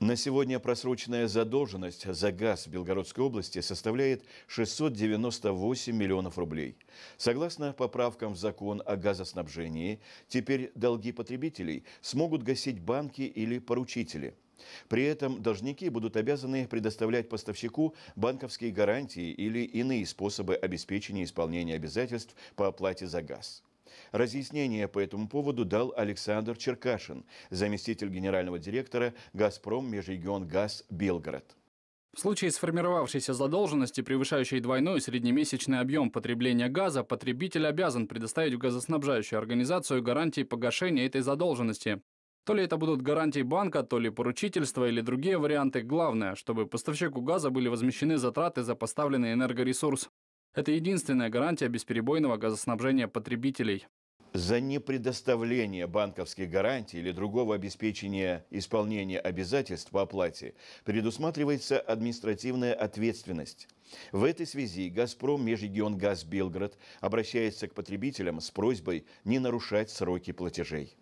На сегодня просроченная задолженность за газ в Белгородской области составляет 698 миллионов рублей. Согласно поправкам в закон о газоснабжении, теперь долги потребителей смогут гасить банки или поручители. При этом должники будут обязаны предоставлять поставщику банковские гарантии или иные способы обеспечения исполнения обязательств по оплате за газ. Разъяснение по этому поводу дал Александр Черкашин, заместитель генерального директора «Газпром Межрегион Газ Белгород». В случае сформировавшейся задолженности, превышающей двойной среднемесячный объем потребления газа, потребитель обязан предоставить в газоснабжающую организацию гарантии погашения этой задолженности. То ли это будут гарантии банка, то ли поручительство или другие варианты. Главное, чтобы поставщику газа были возмещены затраты за поставленный энергоресурс. Это единственная гарантия бесперебойного газоснабжения потребителей. За непредоставление банковских гарантий или другого обеспечения исполнения обязательств по оплате предусматривается административная ответственность. В этой связи «Газпром» межрегион «Газ Белград» обращается к потребителям с просьбой не нарушать сроки платежей.